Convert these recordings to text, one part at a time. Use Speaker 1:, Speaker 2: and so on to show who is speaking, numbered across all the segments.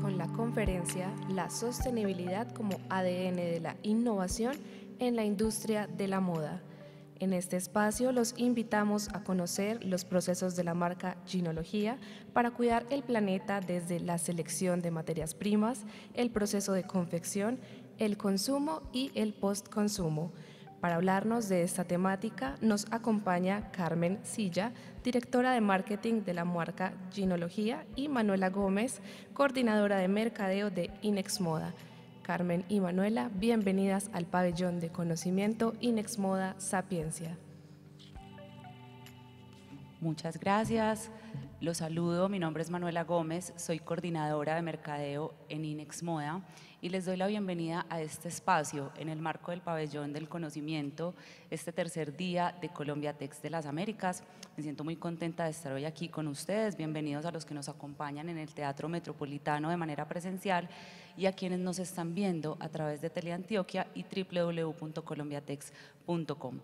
Speaker 1: con la conferencia La sostenibilidad como ADN de la innovación en la industria de la moda. En este espacio los invitamos a conocer los procesos de la marca Ginología para cuidar el planeta desde la selección de materias primas, el proceso de confección, el consumo y el postconsumo. Para hablarnos de esta temática nos acompaña Carmen Silla, directora de marketing de la marca Ginología, y Manuela Gómez, coordinadora de mercadeo de Inex Moda. Carmen y Manuela, bienvenidas al pabellón de conocimiento Inex Moda Sapiencia. Muchas gracias. Los saludo, mi nombre es Manuela Gómez, soy coordinadora de mercadeo en Inex Moda y les doy la bienvenida a este espacio en el marco del pabellón del conocimiento, este tercer día de Colombia Text de las Américas. Me siento muy contenta de estar hoy aquí con ustedes, bienvenidos a los que nos acompañan en el Teatro Metropolitano de manera presencial y a quienes nos están viendo a través de Teleantioquia y www.colombiatex.com.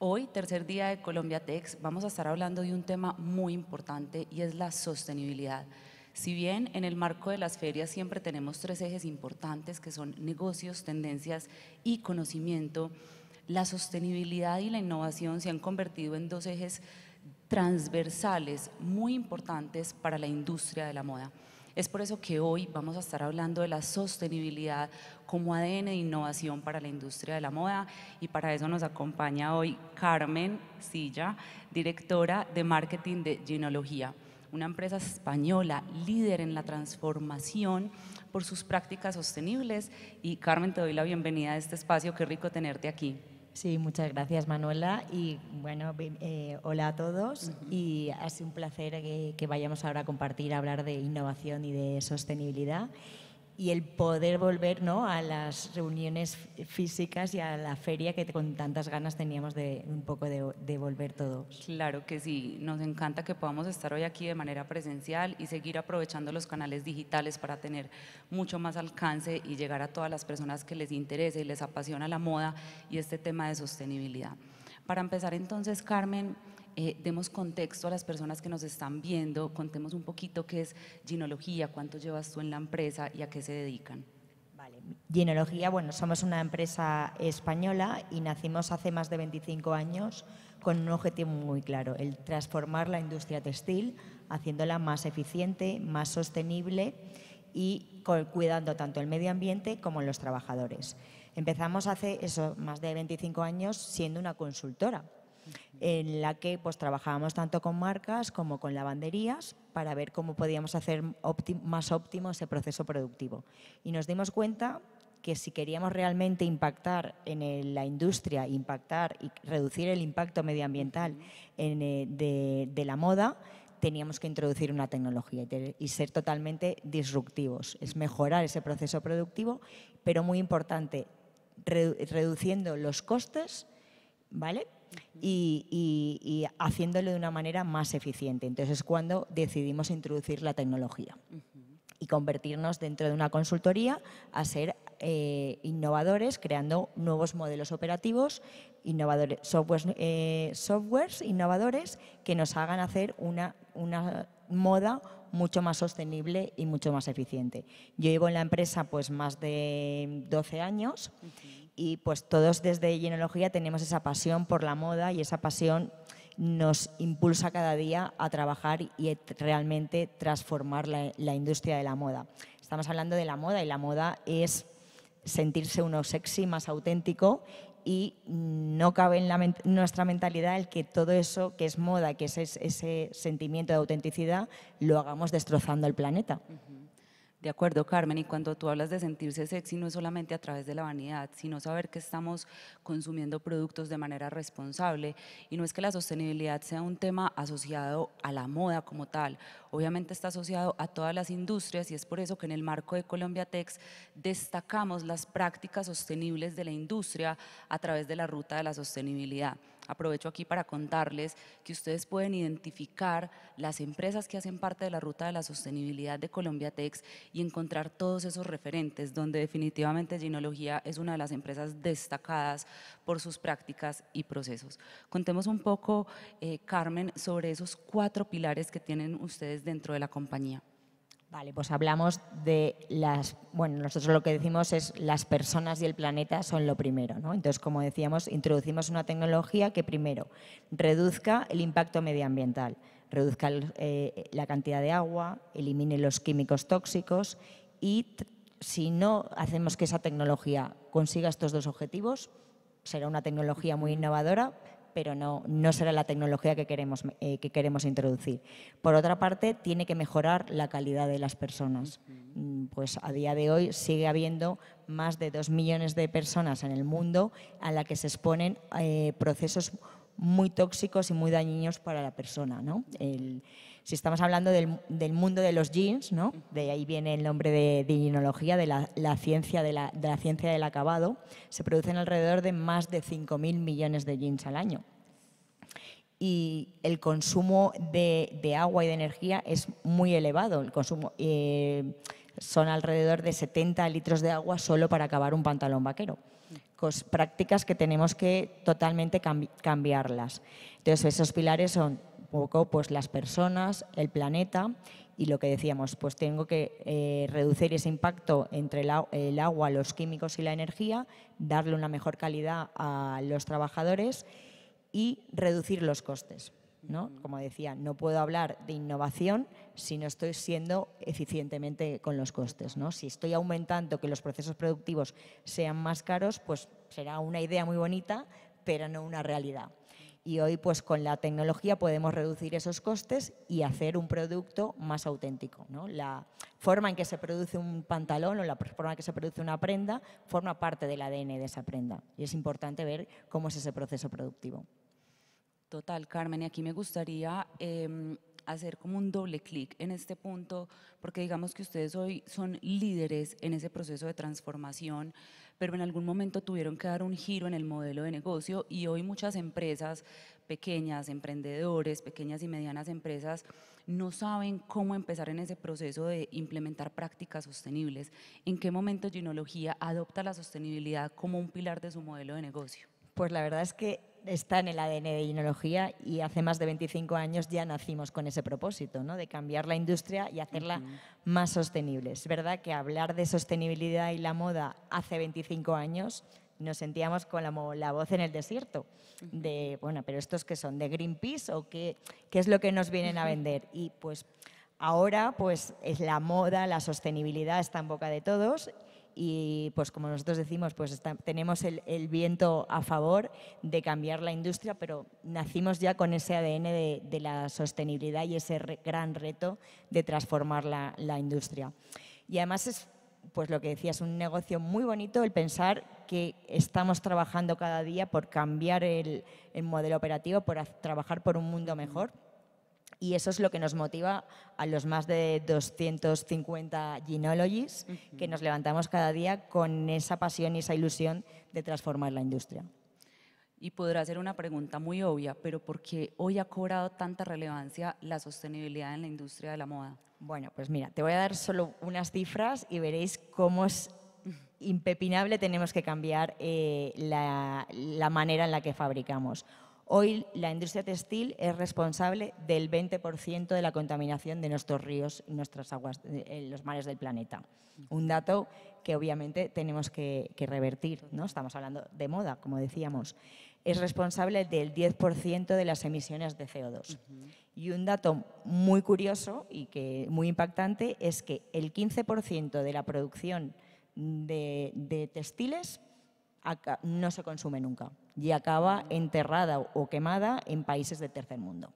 Speaker 1: Hoy, tercer día de Colombia vamos a estar hablando de un tema muy importante y es la sostenibilidad. Si bien en el marco de las ferias siempre tenemos tres ejes importantes que son negocios, tendencias y conocimiento, la sostenibilidad y la innovación se han convertido en dos ejes transversales muy importantes para la industria de la moda. Es por eso que hoy vamos a estar hablando de la sostenibilidad como ADN de innovación para la industria de la moda y para eso nos acompaña hoy Carmen Silla, directora de marketing de Ginología una empresa española líder en la transformación por sus prácticas sostenibles. Y Carmen, te doy la bienvenida a este espacio,
Speaker 2: qué rico tenerte aquí. Sí, muchas gracias Manuela y bueno, eh, hola a todos y ha sido un placer que, que vayamos ahora a compartir, a hablar de innovación y de sostenibilidad y el poder volver ¿no? a las reuniones físicas y a la feria que con tantas ganas teníamos de un poco de, de, volver todo Claro
Speaker 1: que sí, nos encanta que podamos estar hoy aquí de manera presencial y seguir aprovechando los canales digitales para tener mucho más alcance y llegar a todas las personas que les interesa y les apasiona la moda y este tema de sostenibilidad. Para empezar entonces, Carmen, eh, demos contexto a las personas que nos están viendo, contemos un poquito qué es ginología, cuánto
Speaker 2: llevas tú en la empresa y a qué se dedican. Vale. Ginología, bueno, somos una empresa española y nacimos hace más de 25 años con un objetivo muy claro, el transformar la industria textil, haciéndola más eficiente, más sostenible y cuidando tanto el medio ambiente como los trabajadores. Empezamos hace eso, más de 25 años siendo una consultora en la que pues, trabajábamos tanto con marcas como con lavanderías para ver cómo podíamos hacer más óptimo ese proceso productivo. Y nos dimos cuenta que si queríamos realmente impactar en la industria, impactar y reducir el impacto medioambiental eh, de, la moda, teníamos que introducir una tecnología y, y ser totalmente disruptivos. Es mejorar ese proceso productivo, pero muy importante, reduciendo los costes, ¿vale? y, haciéndolo de una manera más eficiente. Entonces es cuando decidimos introducir la tecnología y convertirnos dentro de una consultoría a ser eh, innovadores, creando nuevos modelos operativos, innovadores, softwares, eh, softwares innovadores que nos hagan hacer una, una moda mucho más sostenible y mucho más eficiente. Yo llevo en la empresa pues más de 12 años y pues todos desde genealogía tenemos esa pasión por la moda y esa pasión nos impulsa cada día a trabajar y realmente transformar la, industria de la moda. Estamos hablando de la moda y la moda es sentirse uno sexy, más auténtico y no cabe en nuestra mentalidad el que todo eso que es moda, que es ese sentimiento de autenticidad, lo hagamos destrozando el planeta.
Speaker 1: De acuerdo, Carmen, y cuando tú hablas de sentirse sexy, no es solamente a través de la vanidad, sino saber que estamos consumiendo productos de manera responsable. Y no es que la sostenibilidad sea un tema asociado a la moda como tal, obviamente está asociado a todas las industrias y es por eso que en el marco de Colombia Tex destacamos las prácticas sostenibles de la industria a través de la ruta de la sostenibilidad aprovecho aquí para contarles que ustedes pueden identificar las empresas que hacen parte de la ruta de la sostenibilidad de Colombia Tex y encontrar todos esos referentes, donde definitivamente Ginología es una de las empresas destacadas por sus prácticas y procesos. Contemos un poco, eh, Carmen,
Speaker 2: sobre esos cuatro pilares que tienen ustedes dentro de la compañía. Vale, pues hablamos de las, bueno, nosotros lo que decimos es las personas y el planeta son lo primero, ¿no? Entonces, como decíamos, introducimos una tecnología que primero reduzca el impacto medioambiental, reduzca eh, la cantidad de agua, elimine los químicos tóxicos y si no hacemos que esa tecnología consiga estos dos objetivos, será una tecnología muy innovadora, pero no, no será la tecnología que queremos, eh, que queremos introducir. Por otra parte, tiene que mejorar la calidad de las personas. Mm, pues a día de hoy sigue habiendo más de dos millones de personas en el mundo a la que se exponen eh, procesos muy tóxicos y muy dañinos para la persona si estamos hablando del, mundo de los jeans, de ahí viene el nombre de, de de la, ciencia de la, ciencia del acabado, se producen alrededor de más de 5.000 millones de jeans al año. Y el consumo de, agua y de energía es muy elevado. El consumo, eh, son alrededor de 70 litros de agua solo para acabar un pantalón vaquero. Cos, prácticas que tenemos que totalmente cambiarlas. Entonces, esos pilares son poco pues, las personas, el planeta y lo que decíamos, pues tengo que eh, reducir ese impacto entre el, agua, los químicos y la energía, darle una mejor calidad a los trabajadores y reducir los costes. Como decía, no puedo hablar de innovación si no estoy siendo eficientemente con los costes. Si estoy aumentando que los procesos productivos sean más caros, pues será una idea muy bonita, pero no una realidad. Y hoy, pues con la tecnología podemos reducir esos costes y hacer un producto más auténtico. ¿no? La forma en que se produce un pantalón o la forma en que se produce una prenda forma parte del ADN de esa prenda. Y es importante ver cómo es ese proceso productivo.
Speaker 1: Total, Carmen, y aquí me gustaría em, hacer como un doble clic en este punto, porque digamos que ustedes hoy son líderes en ese proceso de transformación pero en algún momento tuvieron que dar un giro en el modelo de negocio y hoy muchas empresas pequeñas, emprendedores, pequeñas y medianas empresas, no saben cómo empezar en ese proceso de implementar prácticas sostenibles. ¿En qué momento Ginología adopta la sostenibilidad como un pilar de su modelo de negocio?
Speaker 2: Pues la verdad es que está en el ADN de Inología y hace más de 25 años ya nacimos con ese propósito, ¿no? de cambiar la industria y hacerla más sostenible. Es verdad que hablar de sostenibilidad y la moda hace 25 años nos sentíamos con la, voz en el desierto, de, bueno, pero estos que son de Greenpeace o qué, qué es lo que nos vienen a vender. Y pues ahora pues es la moda, la sostenibilidad está en boca de todos y pues como nosotros decimos, pues tenemos el, viento a favor de cambiar la industria, pero nacimos ya con ese ADN de, la sostenibilidad y ese gran reto de transformar la, industria. Y además es, pues lo que decías, un negocio muy bonito el pensar que estamos trabajando cada día por cambiar el modelo operativo, por trabajar por un mundo mejor. Y eso es lo que nos motiva a los más de 250 genealogies que nos levantamos cada día con esa pasión y esa ilusión de transformar la industria.
Speaker 1: Y podrá ser una pregunta muy obvia, pero ¿por qué hoy ha cobrado tanta relevancia la sostenibilidad en la industria de la moda? Bueno, pues mira, te
Speaker 2: voy a dar solo unas cifras y veréis cómo es impepinable tenemos que cambiar eh, la, la manera en la que fabricamos. Hoy la industria textil es responsable del 20% de la contaminación de nuestros ríos y nuestras aguas, los mares del planeta. Un dato que obviamente tenemos que, revertir, ¿no? Estamos hablando de moda, como decíamos. Es responsable del 10% de las emisiones de CO2. Y un dato muy curioso y que muy impactante es que el 15% de la producción de, de textiles no se consume nunca y acaba enterrada o quemada en países de tercer mundo.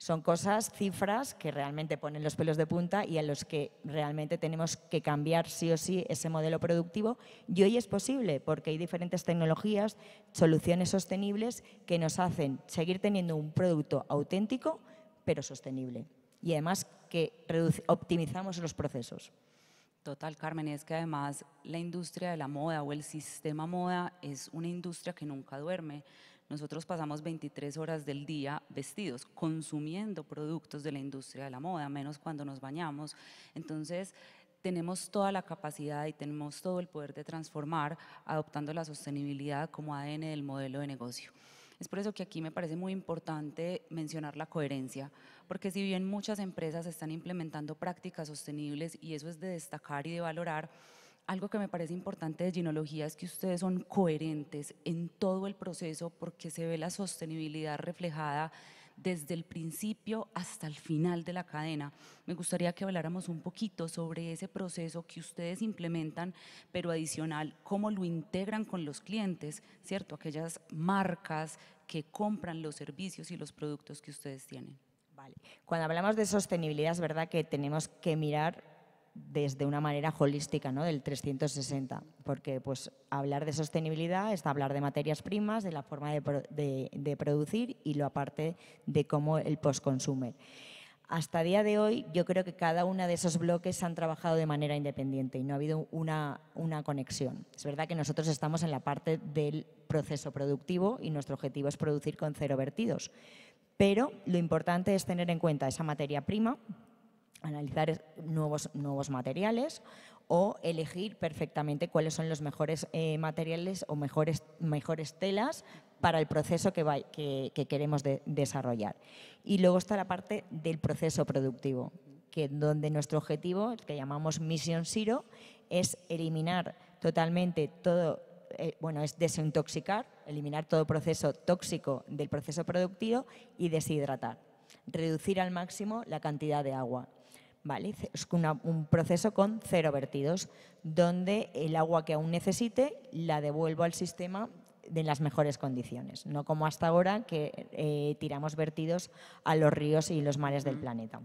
Speaker 2: Son cosas, cifras que realmente ponen los pelos de punta y a los que realmente tenemos que cambiar sí o sí ese modelo productivo. Y hoy es posible porque hay diferentes tecnologías, soluciones sostenibles que nos hacen seguir teniendo un producto auténtico pero sostenible. Y además que optimizamos los procesos.
Speaker 1: Total, Carmen, es que además la industria de la moda o el sistema moda es una industria que nunca duerme. Nosotros pasamos 23 horas del día vestidos, consumiendo productos de la industria de la moda, menos cuando nos bañamos. Entonces, tenemos toda la capacidad y tenemos todo el poder de transformar adoptando la sostenibilidad como ADN del modelo de negocio. Es por eso que aquí me parece muy importante mencionar la coherencia, porque si bien muchas empresas están implementando prácticas sostenibles y eso es de destacar y de valorar, algo que me parece importante de Ginología es que ustedes son coherentes en todo el proceso porque se ve la sostenibilidad reflejada desde el principio hasta el final de la cadena. Me gustaría que habláramos un poquito sobre ese proceso que ustedes implementan, pero adicional, cómo lo integran con los clientes,
Speaker 2: ¿cierto? Aquellas marcas que compran los servicios y los productos que ustedes tienen. Vale. Cuando hablamos de sostenibilidad es verdad que tenemos que mirar desde una manera holística, ¿no? del 360, porque pues, hablar de sostenibilidad es hablar de materias primas, de la forma de, producir y lo aparte de cómo el post consume. Hasta día de hoy yo creo que cada uno de esos bloques han trabajado de manera independiente y no ha habido una, una conexión. Es verdad que nosotros estamos en la parte del proceso productivo y nuestro objetivo es producir con cero vertidos, pero lo importante es tener en cuenta esa materia prima, analizar nuevos, nuevos materiales o elegir perfectamente cuáles son los mejores eh, materiales o mejores, mejores telas para el proceso que, que, queremos desarrollar. Y luego está la parte del proceso productivo, que donde nuestro objetivo, el que llamamos Mission Zero, es eliminar totalmente todo, eh, bueno, es desintoxicar, eliminar todo proceso tóxico del proceso productivo y deshidratar reducir al máximo la cantidad de agua. Es un proceso con cero vertidos, donde el agua que aún necesite la devuelvo al sistema en las mejores condiciones, no como hasta ahora que eh, tiramos vertidos a los ríos y los mares del planeta.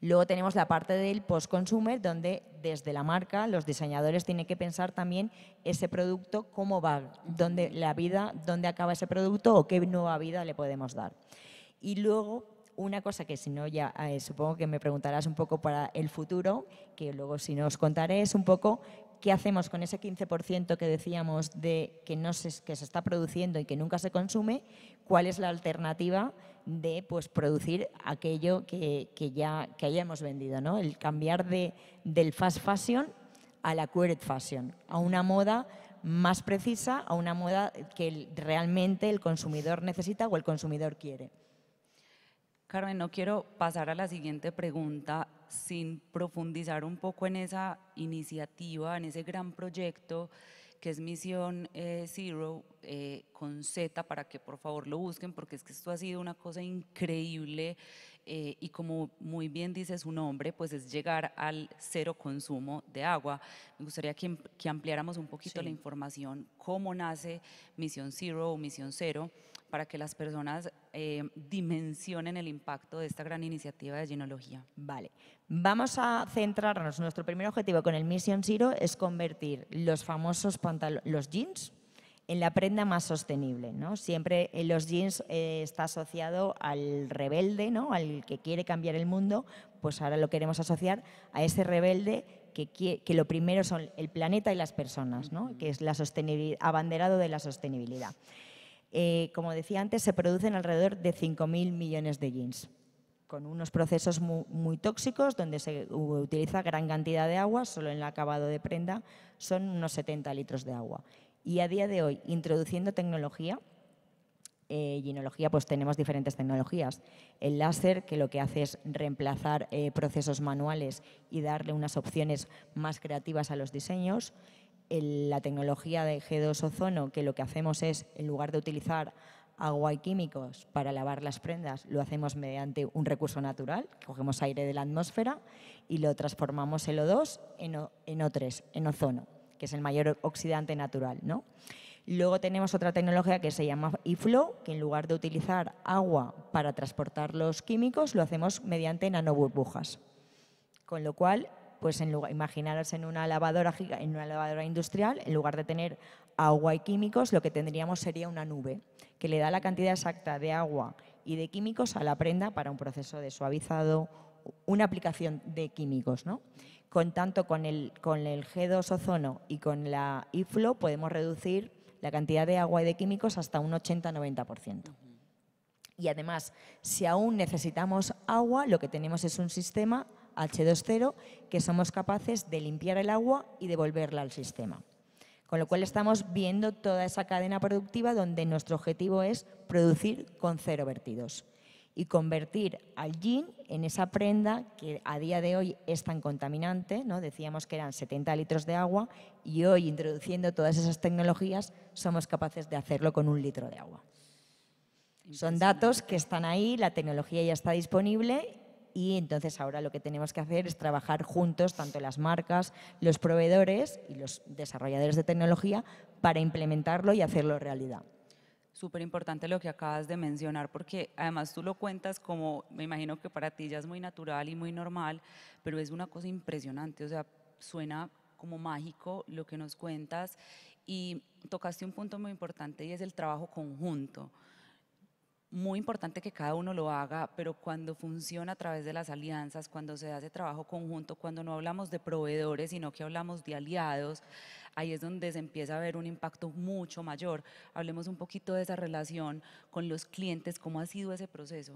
Speaker 2: Luego tenemos la parte del post-consumer, donde desde la marca los diseñadores tienen que pensar también ese producto, cómo va, dónde la vida, dónde acaba ese producto o qué nueva vida le podemos dar. Y luego una cosa que si no ya eh, supongo que me preguntarás un poco para el futuro, que luego si no os contaré, es un poco qué hacemos con ese 15% que decíamos de que, no se, que se está produciendo y que nunca se consume, cuál es la alternativa de pues, producir aquello que, ya, que hayamos vendido, ¿no? el cambiar del fast fashion a la curated fashion, a una moda más precisa, a una moda que realmente el consumidor necesita o el consumidor quiere.
Speaker 1: Carmen, no quiero pasar a la siguiente pregunta sin profundizar un poco en esa iniciativa, en ese gran proyecto que es Misión eh, Zero eh, con Z, para que por favor lo busquen, porque es que esto ha sido una cosa increíble eh, y como muy bien dice su nombre, pues es llegar al cero consumo de agua. Me gustaría que, em, ampliáramos un poquito la información, cómo nace Misión Zero o Misión Cero, para que las personas eh, dimensionen el impacto de esta gran iniciativa de genealogía.
Speaker 2: Vale, vamos a centrarnos. Nuestro primer objetivo con el Mission Zero es convertir los famosos pantalones, los jeans, en la prenda más sostenible. ¿no? Siempre eh, los jeans eh, está asociado al rebelde, ¿no? al que quiere cambiar el mundo, pues ahora lo queremos asociar a ese rebelde que, lo primero son el planeta y las personas, ¿no? que es la abanderado de la sostenibilidad. Eh, como decía antes, se producen alrededor de 5.000 millones de jeans con unos procesos muy, tóxicos donde se utiliza gran cantidad de agua, solo en el acabado de prenda son unos 70 litros de agua. Y a día de hoy, introduciendo tecnología, eh, ginología, pues tenemos diferentes tecnologías. El láser, que lo que hace es reemplazar eh, procesos manuales y darle unas opciones más creativas a los diseños. la tecnología de G2 ozono, que lo que hacemos es, en lugar de utilizar agua y químicos para lavar las prendas, lo hacemos mediante un recurso natural, cogemos aire de la atmósfera y lo transformamos en O2 en O3, en ozono que es el mayor oxidante natural, ¿no? Luego tenemos otra tecnología que se llama iFlow, que en lugar de utilizar agua para transportar los químicos, lo hacemos mediante nanoburbujas. Con lo cual, pues en imaginaros en una, lavadora, en una lavadora industrial, en lugar de tener agua y químicos, lo que tendríamos sería una nube, que le da la cantidad exacta de agua y de químicos a la prenda para un proceso de suavizado, una aplicación de químicos, ¿no? con tanto con el, G2 ozono y con la IFLO podemos reducir la cantidad de agua y de químicos hasta un 80-90%. Y además, si aún necesitamos agua, lo que tenemos es un sistema H20 que somos capaces de limpiar el agua y devolverla al sistema. Con lo cual estamos viendo toda esa cadena productiva donde nuestro objetivo es producir con cero vertidos y convertir al jean en esa prenda que a día de hoy es tan contaminante, ¿no? decíamos que eran 70 litros de agua y hoy introduciendo todas esas tecnologías somos capaces de hacerlo con un litro de agua. Son datos que están ahí, la tecnología ya está disponible y entonces ahora lo que tenemos que hacer es trabajar juntos, tanto las marcas, los proveedores y los desarrolladores de tecnología, para implementarlo y hacerlo realidad
Speaker 1: súper importante lo que acabas de mencionar, porque además tú lo cuentas como, me imagino que para ti ya es muy natural y muy normal, pero es una cosa impresionante, o sea, suena como mágico lo que nos cuentas y tocaste un punto muy importante y es el trabajo conjunto muy importante que cada uno lo haga, pero cuando funciona a través de las alianzas, cuando se hace trabajo conjunto, cuando no hablamos de proveedores, sino que hablamos de aliados, ahí es donde se empieza a ver un impacto mucho mayor. Hablemos un poquito de esa relación con los clientes, cómo ha sido ese proceso.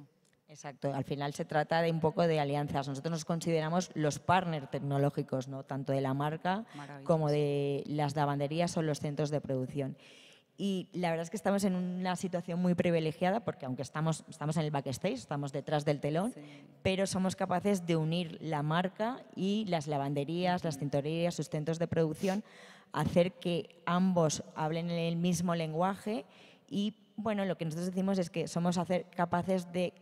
Speaker 2: Exacto, al final se trata de un poco de alianzas. Nosotros nos consideramos los partners tecnológicos, ¿no? tanto de la marca como de las lavanderías o los centros de producción y la verdad es que estamos en una situación muy privilegiada porque aunque estamos, estamos en el backstage, estamos detrás del telón, pero somos capaces de unir la marca y las lavanderías, las tintorerías, sustentos de producción, hacer que ambos hablen el mismo lenguaje y bueno, lo que nosotros decimos es que somos hacer, capaces de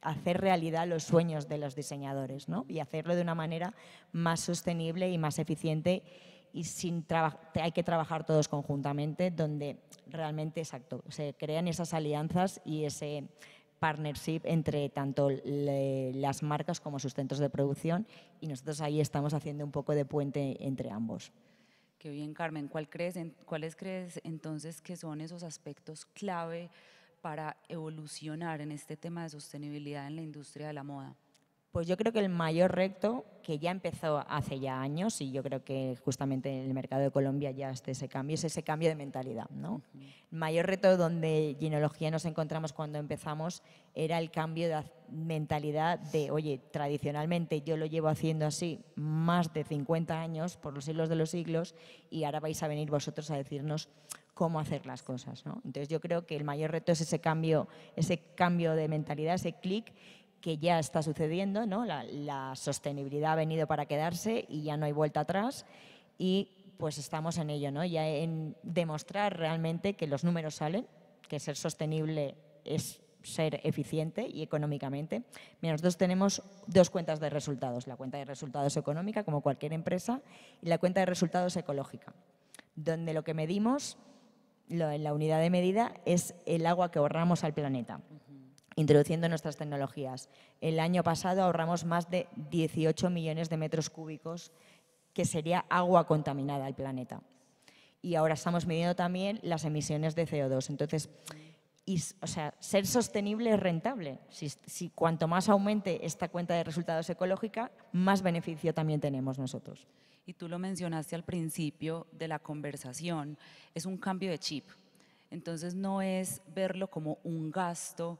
Speaker 2: hacer realidad los sueños de los diseñadores ¿no? y hacerlo de una manera más sostenible y más eficiente y sin hay que trabajar todos conjuntamente, donde realmente exacto, se crean esas alianzas y ese partnership entre tanto las marcas como sus centros de producción y nosotros ahí estamos haciendo un poco de puente entre ambos.
Speaker 1: Qué bien, Carmen. ¿Cuál crees, ¿Cuáles crees entonces que son esos aspectos clave para evolucionar en este tema de sostenibilidad en la industria de la moda?
Speaker 2: Pues yo creo que el mayor reto, que ya empezó hace ya años, y yo creo que justamente en el mercado de Colombia ya está ese cambio, es ese cambio de mentalidad. ¿no? El mayor reto donde gineología nos encontramos cuando empezamos era el cambio de mentalidad de, oye, tradicionalmente yo lo llevo haciendo así más de 50 años, por los siglos de los siglos, y ahora vais a venir vosotros a decirnos cómo hacer las cosas. Entonces yo creo que el mayor reto es ese cambio, ese cambio de mentalidad, ese clic que ya está sucediendo, ¿no? La, sostenibilidad ha venido para quedarse y ya no hay vuelta atrás y pues estamos en ello, ¿no? Ya en demostrar realmente que los números salen, que ser sostenible es ser eficiente y económicamente. nosotros tenemos dos cuentas de resultados, la cuenta de resultados económica, como cualquier empresa, y la cuenta de resultados ecológica, donde lo que medimos, en la unidad de medida, es el agua que ahorramos al planeta introduciendo nuestras tecnologías. El año pasado ahorramos más de 18 millones de metros cúbicos, que sería agua contaminada al planeta. Y ahora estamos midiendo también las emisiones de CO2. Entonces, o sea, ser sostenible es rentable. Si, si, cuanto más aumente esta cuenta de resultados ecológica, más beneficio también tenemos nosotros.
Speaker 1: Y tú lo mencionaste al principio de la conversación, es un cambio de chip. Entonces no es verlo como un gasto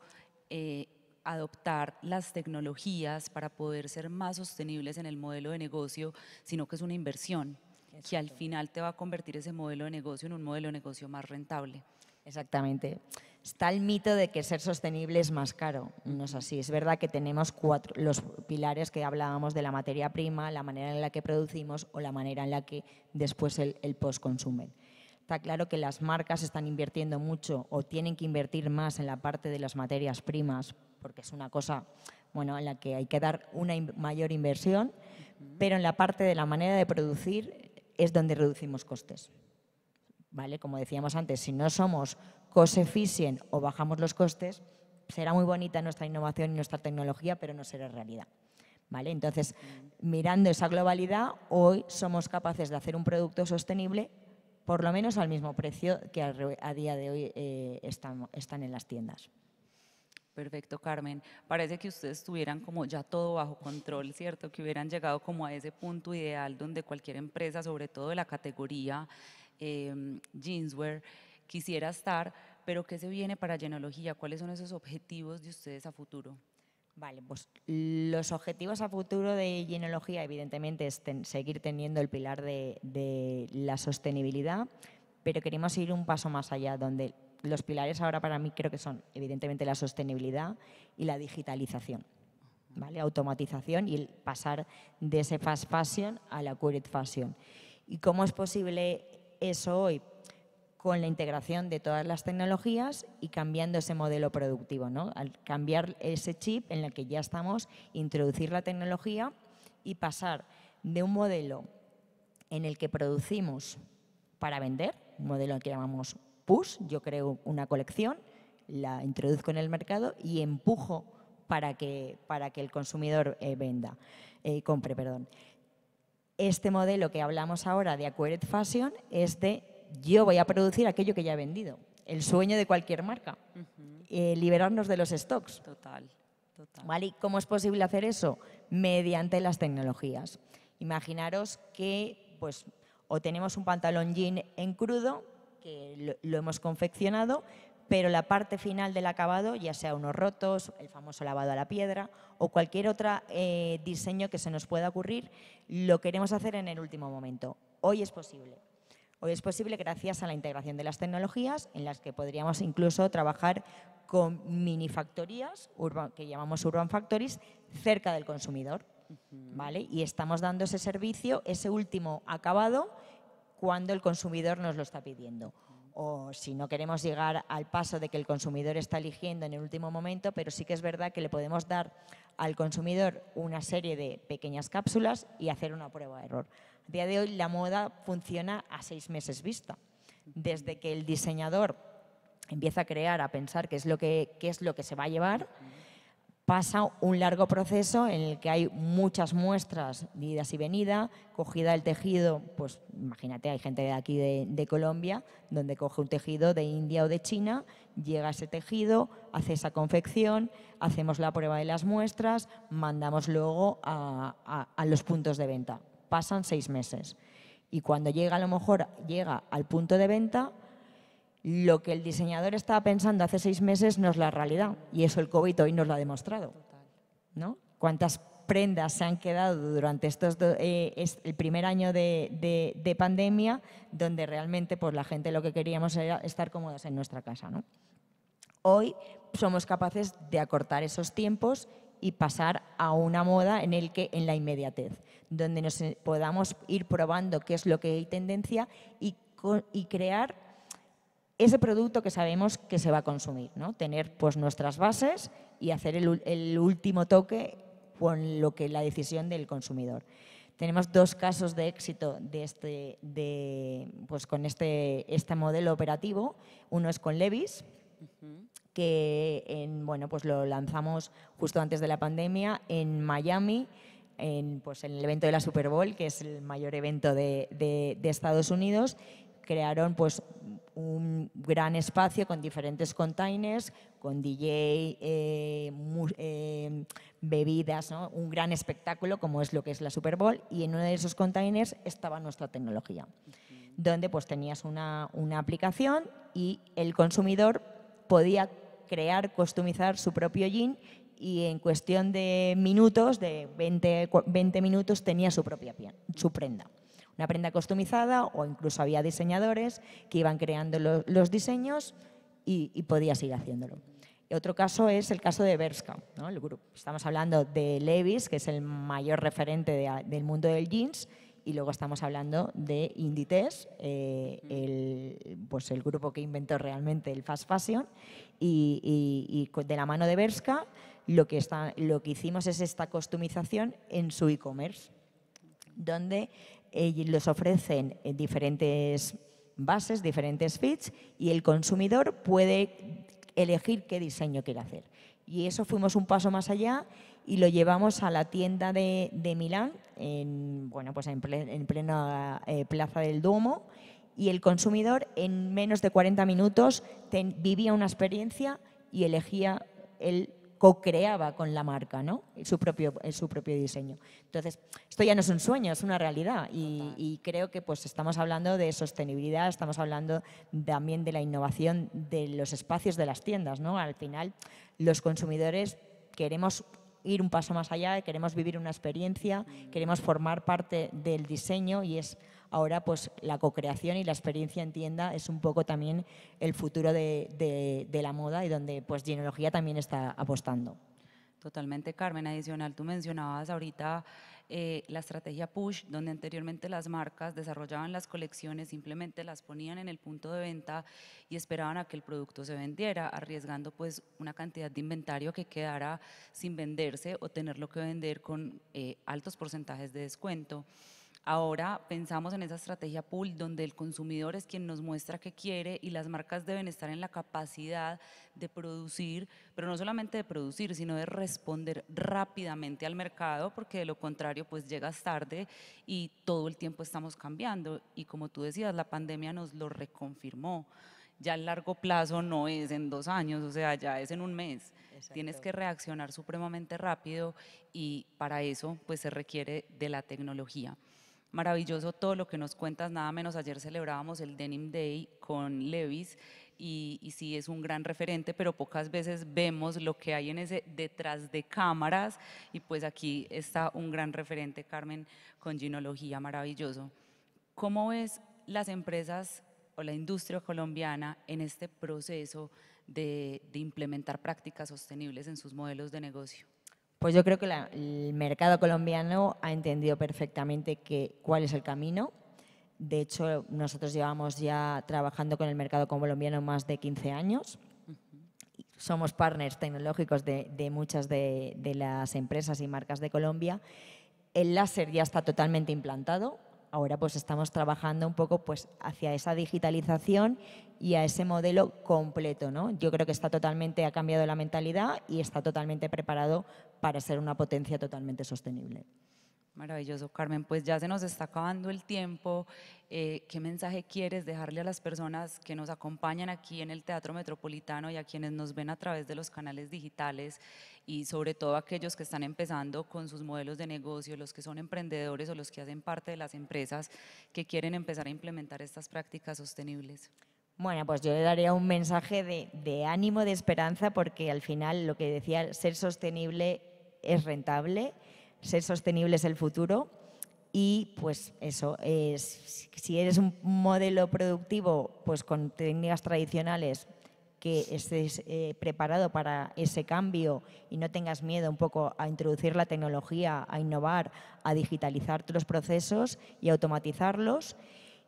Speaker 1: eh, adoptar las tecnologías para poder ser más sostenibles en el modelo de negocio, sino que es una inversión que al final te va a convertir ese modelo de negocio en un modelo de negocio más rentable.
Speaker 2: Exactamente. Está el mito de que ser sostenible es más caro. No es así. Es verdad que tenemos cuatro, los pilares que hablábamos de la materia prima, la manera en la que producimos o la manera en la que después el, el post-consumen. Está claro que las marcas están invirtiendo mucho o tienen que invertir más en la parte de las materias primas, porque es una cosa bueno, en la que hay que dar una mayor inversión, pero en la parte de la manera de producir es donde reducimos costes. ¿Vale? Como decíamos antes, si no somos cost efficient o bajamos los costes, será muy bonita nuestra innovación y nuestra tecnología, pero no será realidad. ¿Vale? Entonces, mirando esa globalidad, hoy somos capaces de hacer un producto sostenible por lo menos al mismo precio que a, día de hoy eh, están, en las tiendas. Perfecto, Carmen. Parece
Speaker 1: que ustedes tuvieran como ya todo bajo control, ¿cierto? Que hubieran llegado como a ese punto ideal donde cualquier empresa, sobre todo de la categoría eh, jeanswear, quisiera estar, pero ¿qué se viene para Genología? ¿Cuáles son esos objetivos de ustedes a futuro?
Speaker 2: Vale, pues los objetivos a futuro de genealogía, evidentemente, es seguir teniendo el pilar de, la sostenibilidad, pero queremos ir un paso más allá, donde los pilares ahora para mí creo que son, evidentemente, la sostenibilidad y la digitalización, ¿vale? Automatización y el pasar de ese fast fashion a la curated fashion. ¿Y cómo es posible eso hoy? con la integración de todas las tecnologías y cambiando ese modelo productivo, ¿no? Al cambiar ese chip en el que ya estamos, introducir la tecnología y pasar de un modelo en el que producimos para vender, un modelo que llamamos push, yo creo una colección, la introduzco en el mercado y empujo para que, para que el consumidor eh, venda, y eh, compre. Perdón. Este modelo que hablamos ahora de Acquired Fashion es de yo voy a producir aquello que ya he vendido. El sueño de cualquier marca. Eh, liberarnos de los stocks. Total, ¿Y cómo es posible hacer eso? Mediante las tecnologías. Imaginaros que pues, o tenemos un pantalón jean en crudo, que lo, hemos confeccionado, pero la parte final del acabado, ya sea unos rotos, el famoso lavado a la piedra o cualquier otro eh, diseño que se nos pueda ocurrir, lo queremos hacer en el último momento. Hoy es posible. Hoy es posible gracias a la integración de las tecnologías en las que podríamos incluso trabajar con minifactorías que llamamos urban factories cerca del consumidor. ¿vale? Y estamos dando ese servicio, ese último acabado, cuando el consumidor nos lo está pidiendo. O si no queremos llegar al paso de que el consumidor está eligiendo en el último momento, pero sí que es verdad que le podemos dar al consumidor una serie de pequeñas cápsulas y hacer una prueba de error. A día de hoy la moda funciona a seis meses vista. Desde que el diseñador empieza a crear, a pensar qué es lo que, es lo que se va a llevar, pasa un largo proceso en el que hay muchas muestras de idas y venida, cogida el tejido, pues imagínate, hay gente de aquí de, Colombia, donde coge un tejido de India o de China, llega ese tejido, hace esa confección, hacemos la prueba de las muestras, mandamos luego a los puntos de venta pasan seis meses. Y cuando llega, a lo mejor llega al punto de venta, lo que el diseñador estaba pensando hace seis meses no es la realidad. Y eso el COVID hoy nos lo ha demostrado. ¿no? ¿Cuántas prendas se han quedado durante estos eh, el primer año de, pandemia, donde realmente pues, la gente lo que queríamos era estar cómodas en nuestra casa. Hoy somos capaces de acortar esos tiempos y pasar a una moda en el que en la inmediatez, donde nos eh, podamos ir probando qué es lo que hay tendencia y, crear ese producto que sabemos que se va a consumir, ¿no? Tener pues nuestras bases y hacer el, último toque con lo que la decisión del consumidor. Tenemos dos casos de éxito de este, de, pues con este, este modelo operativo. Uno es con Levis, que en, bueno, pues lo lanzamos justo antes de la pandemia en Miami, en, pues el evento de la Super Bowl, que es el mayor evento de, de, Estados Unidos. Crearon pues, un gran espacio con diferentes containers, con DJ, eh, eh, bebidas, ¿no? un gran espectáculo como es lo que es la Super Bowl. Y en uno de esos containers estaba nuestra tecnología, donde pues, tenías una, una aplicación y el consumidor podía crear, customizar su propio jean y en cuestión de minutos, de 20, minutos, tenía su propia su prenda. Una prenda customizada o incluso había diseñadores que iban creando los diseños y, podía seguir haciéndolo. Otro caso es el caso de Berska, el grupo. Estamos hablando de Levis, que es el mayor referente del mundo del jeans, y luego estamos hablando de Inditex, eh, el, pues el grupo que inventó realmente el fast fashion, y, de la mano de Berska lo que, está, lo que hicimos es esta customización en su e-commerce, donde ellos les ofrecen eh, diferentes bases, diferentes fits, y el consumidor puede elegir qué diseño quiere hacer. Y eso fuimos un paso más allá y lo llevamos a la tienda de, Milán, en, bueno, pues en, plena eh, plaza del Duomo, y el consumidor en menos de 40 minutos vivía una experiencia y elegía, él co-creaba con la marca ¿no? su, propio, su propio diseño. Entonces, esto ya no es un sueño, es una realidad y, creo que pues, estamos hablando de sostenibilidad, estamos hablando también de la innovación de los espacios de las tiendas. ¿no? Al final, los consumidores queremos ir un paso más allá, queremos vivir una experiencia, queremos formar parte del diseño y es ahora pues la co-creación y la experiencia en tienda es un poco también el futuro de, de, la moda y donde pues también está apostando. Totalmente,
Speaker 1: Carmen. Adicional, tú mencionabas ahorita eh, la estrategia push, donde anteriormente las marcas desarrollaban las colecciones, simplemente las ponían en el punto de venta y esperaban a que el producto se vendiera, arriesgando pues una cantidad de inventario que quedara sin venderse o tenerlo que vender con eh, altos porcentajes de descuento. Ahora pensamos en esa estrategia pool donde el consumidor es quien nos muestra qué quiere y las marcas deben estar en la capacidad de producir, pero no solamente de producir, sino de responder rápidamente al mercado, porque de lo contrario pues llegas tarde y todo el tiempo estamos cambiando. Y como tú decías, la pandemia nos lo reconfirmó ya el largo plazo no es en dos años, o sea, ya es en un mes. Tienes que reaccionar supremamente rápido y para eso pues se requiere de la tecnología maravilloso todo lo que nos cuentas, nada menos ayer celebrábamos el Denim Day con Levis y, sí es un gran referente, pero pocas veces vemos lo que hay en ese detrás de cámaras y pues aquí está un gran referente, Carmen, con ginología maravilloso. ¿Cómo ves las empresas o la industria colombiana en este proceso de implementar prácticas sostenibles en sus modelos de negocio?
Speaker 2: Pues yo creo que el mercado colombiano ha entendido perfectamente que, cuál es el camino. De hecho, nosotros llevamos ya trabajando con el mercado colombiano más de 15 años. Somos partners tecnológicos de, muchas de las empresas y marcas de Colombia. El láser ya está totalmente implantado, Ahora pues estamos trabajando un poco pues hacia esa digitalización y a ese modelo completo, ¿no? Yo creo que está totalmente ha cambiado la mentalidad y está totalmente preparado para ser una potencia totalmente sostenible.
Speaker 1: Maravilloso, Carmen. Pues ya se nos está acabando el tiempo. Eh, ¿Qué mensaje quieres dejarle a las personas que nos acompañan aquí en el Teatro Metropolitano y a quienes nos ven a través de los canales digitales y sobre todo aquellos que están empezando con sus modelos de negocio, los que son emprendedores o los que hacen parte de las empresas que quieren empezar a implementar estas prácticas sostenibles?
Speaker 2: Bueno, pues yo le daría un mensaje de, de ánimo, de esperanza, porque al final lo que decía, ser sostenible es rentable ser sostenible es el futuro y pues eso, es, si eres un modelo productivo pues con técnicas tradicionales que estés eh, preparado para ese cambio y no tengas miedo un poco a introducir la tecnología, a innovar, a digitalizar los procesos y automatizarlos.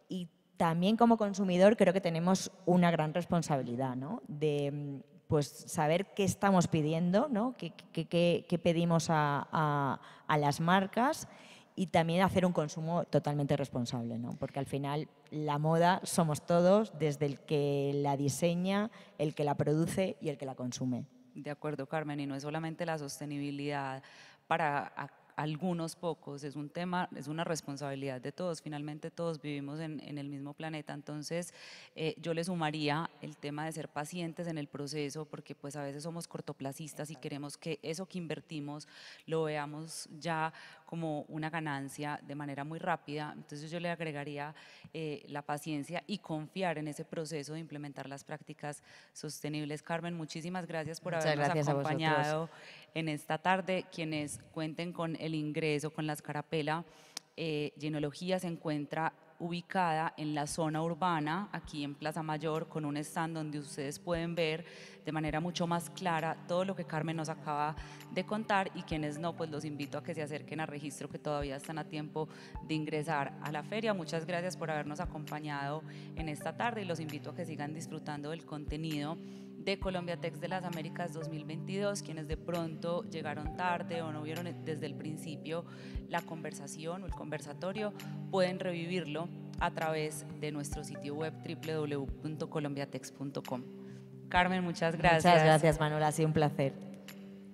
Speaker 2: Y también como consumidor creo que tenemos una gran responsabilidad ¿no? de pues saber qué estamos pidiendo, ¿no? qué, pedimos a, a, las marcas y también hacer un consumo totalmente responsable, ¿no? porque al final la moda somos todos, desde el que la diseña, el que la produce y el que la consume.
Speaker 1: De acuerdo, Carmen, y no es solamente la sostenibilidad para algunos pocos, es un tema, es una responsabilidad de todos, finalmente todos vivimos en, el mismo planeta, entonces eh, yo le sumaría el tema de ser pacientes en el proceso, porque pues a veces somos cortoplacistas y queremos que eso que invertimos lo veamos ya como una ganancia de manera muy rápida. Entonces yo le agregaría eh, la paciencia y confiar en ese proceso de implementar las prácticas sostenibles. Carmen, muchísimas gracias por habernos acompañado en esta tarde. Quienes cuenten con el ingreso, con la escarapela, eh, se encuentra ubicada en la zona urbana, aquí en Plaza Mayor, con un stand donde ustedes pueden ver de manera mucho más clara todo lo que Carmen nos acaba de contar y quienes no, pues los invito a que se acerquen al registro que todavía están a tiempo de ingresar a la feria. Muchas gracias por habernos acompañado en esta tarde y los invito a que sigan disfrutando del contenido de Colombia Tech de las Américas 2022, quienes de pronto llegaron tarde o no vieron desde el principio la conversación o el conversatorio, pueden revivirlo a través de nuestro sitio web www.colombiatex.com. Carmen, muchas gracias. Muchas gracias,
Speaker 2: Manuela, ha sido un placer.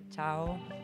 Speaker 1: Chao.